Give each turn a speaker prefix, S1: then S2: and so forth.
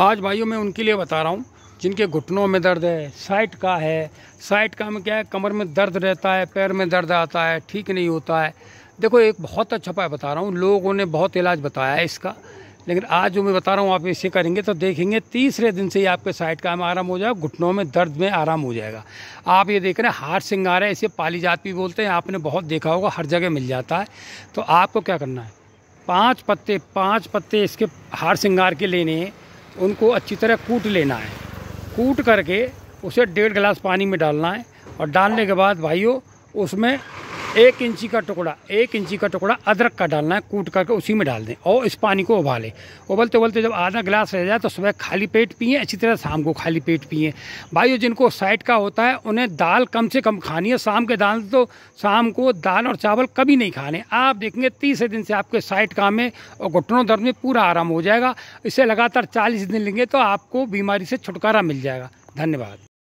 S1: आज भाइयों मैं उनके लिए बता रहा हूँ जिनके घुटनों में दर्द है साइट का है साइट का में क्या है कमर में दर्द रहता है पैर में दर्द आता है ठीक नहीं होता है देखो एक बहुत अच्छा पाया बता रहा हूँ लोगों ने बहुत इलाज बताया है इसका लेकिन आज जो मैं बता रहा हूँ आप इसे करेंगे तो देखेंगे तीसरे दिन से ही आपके साइड का आराम हो जाएगा घुटनों में दर्द में आराम हो जाएगा आप ये देख रहे हैं हार सिंगार है इसे जात भी बोलते हैं आपने बहुत देखा होगा हर जगह मिल जाता है तो आपको क्या करना है पाँच पत्ते पाँच पत्ते इसके हार सिंगार के लेने हैं उनको अच्छी तरह कूट लेना है कूट करके उसे डेढ़ गिलास पानी में डालना है और डालने के बाद भाइयों उसमें एक इंची का टुकड़ा एक इंची का टुकड़ा अदरक का डालना है कूट करके उसी में डाल दें और इस पानी को उबालें उबलते उबलते जब आधा गिलास रह जाए तो सुबह खाली पेट पिए अच्छी तरह शाम को खाली पेट पिए भाई जिनको साइड का होता है उन्हें दाल कम से कम खानी है शाम के दाल तो शाम को दाल और चावल कभी नहीं खाने आप देखेंगे तीसरे दिन से आपके साइड काम में और घुटनों दर्द में पूरा आराम हो जाएगा इसे लगातार चालीस दिन लेंगे तो आपको बीमारी से छुटकारा मिल जाएगा धन्यवाद